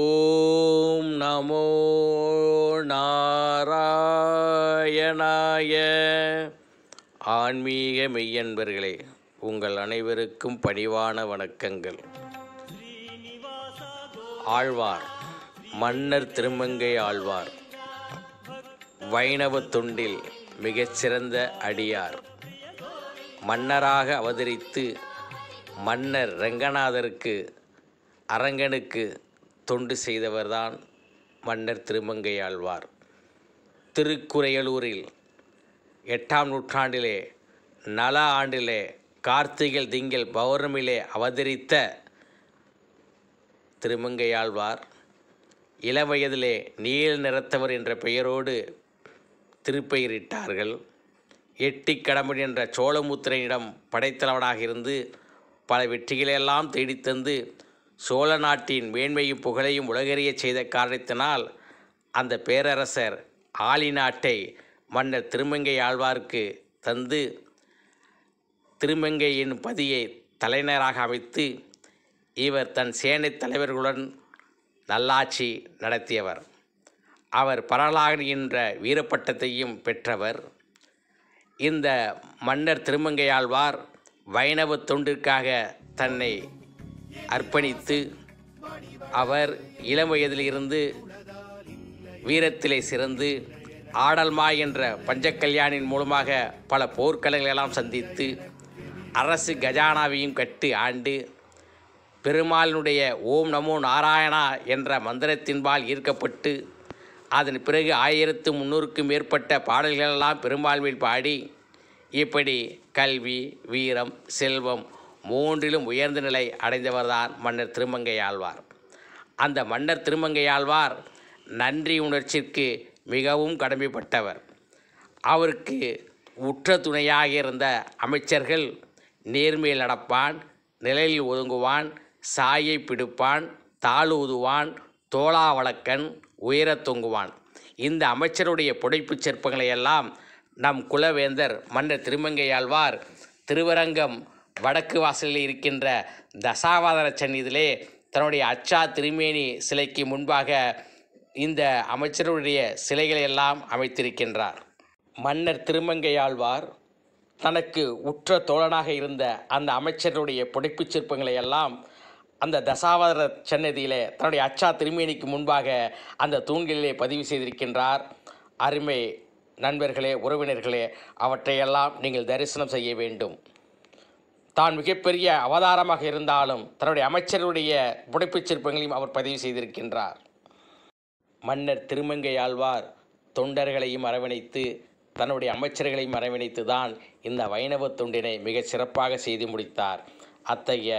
ஓம் நமோ நாராயணாய ஆன்மீக மெய்யன்பர்களே உங்கள் அனைவருக்கும் பணிவான வணக்கங்கள் ஆழ்வார் மன்னர் திருமங்கை ஆழ்வார் வைணவ தொண்டில் மிகச்சிறந்த அடியார் மன்னராக அவதரித்து மன்னர் ரங்கநாதருக்கு அரங்கனுக்கு தொண்டு செய்தவர்தான் மன்னர் திருமங்கையாழ்வார் திருக்குறையலூரில் எட்டாம் நூற்றாண்டிலே நல ஆண்டிலே கார்த்திகை திங்கள் பௌர்ணமியிலே அவதரித்த திருமங்கையாழ்வார் இளவயதிலே நீல நிறத்தவர் என்ற பெயரோடு திருப்பெயரிட்டார்கள் எட்டி கடம்பன் என்ற சோழமுத்திரையிடம் படைத்தலைவனாக இருந்து பல வெற்றிகளையெல்லாம் தேடித்தந்து சோழ நாட்டின் மேன்மையும் புகழையும் உலகறிய செய்த காரணத்தினால் அந்த பேரரசர் ஆலி நாட்டை மன்னர் திருமங்கை ஆழ்வாருக்கு தந்து திருமங்கை என்னும் பதியை தலைநராக அமைத்து இவர் தன் சேனை தலைவர்களுடன் நல்லாட்சி நடத்தியவர் அவர் பரலாகன் என்ற வீரப்பட்டத்தையும் பெற்றவர் இந்த மன்னர் திருமங்கையாழ்வார் வைணவ தொண்டிற்காக தன்னை அர்ப்பணித்து அவர் இளம் வயதிலிருந்து வீரத்திலே சிறந்து ஆடல்மா என்ற பஞ்சக்கல்யாணின் மூலமாக பல போர்க்களங்களெல்லாம் சந்தித்து அரசு கஜானாவையும் கட்டி ஆண்டு பெருமாளினுடைய ஓம் நமோ நாராயணா என்ற மந்திரத்தின்பால் ஈர்க்கப்பட்டு அதன் பிறகு ஆயிரத்து முந்நூறுக்கும் மேற்பட்ட பாடல்களெல்லாம் பெரும்பான்மையில் பாடி இப்படி கல்வி வீரம் செல்வம் மூன்றிலும் உயர்ந்த நிலை அடைந்தவர்தான் மன்னர் திருமங்கையாழ்வார் அந்த மன்னர் திருமங்கையாழ்வார் நன்றி உணர்ச்சிக்கு மிகவும் கடமைப்பட்டவர் அவருக்கு உற்ற துணையாக இருந்த அமைச்சர்கள் நேர்மையில் நடப்பான் நிலையில் ஒதுங்குவான் சாயை பிடிப்பான் தாளூதுவான் தோளா வழக்கன் உயரத் தொங்குவான் இந்த அமைச்சருடைய புடைப்புச் சிற்பங்களையெல்லாம் நம் குலவேந்தர் மன்னர் திருமங்கையாழ்வார் திருவரங்கம் வடக்கு வாசலில் இருக்கின்ற தசாவதார சன்னிதிலே தன்னுடைய அச்சா திருமேனி சிலைக்கு முன்பாக இந்த அமைச்சருடைய சிலைகளை எல்லாம் அமைத்திருக்கின்றார் மன்னர் திருமங்கையாழ்வார் தனக்கு உற்ற தோழனாக இருந்த அந்த அமைச்சருடைய புடைப்புச் சிற்பங்களை எல்லாம் அந்த தசாவதர சன்னதியில் தன்னுடைய அச்சா திருமேனிக்கு முன்பாக அந்த தூண்களிலே பதிவு செய்திருக்கின்றார் அருமை நண்பர்களே உறவினர்களே அவற்றையெல்லாம் நீங்கள் தரிசனம் செய்ய வேண்டும் தான் மிகப்பெரிய அவதாரமாக இருந்தாலும் தன்னுடைய அமைச்சருடைய புடைப்புச் சிற்பங்களையும் அவர் பதிவு செய்திருக்கின்றார் மன்னர் திருமங்கை ஆழ்வார் தொண்டர்களையும் அரவணைத்து தன்னுடைய அமைச்சர்களையும் அரவணைத்து தான் இந்த வைணவ தொண்டினை மிக சிறப்பாக செய்து முடித்தார் அத்தகைய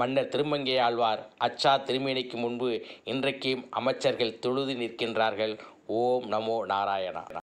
மன்னர் திருமங்கை ஆழ்வார் அச்சா திருமேனிக்கு முன்பு இன்றைக்கும் அமைச்சர்கள் தொழுது நிற்கின்றார்கள் ஓம் நமோ நாராயணா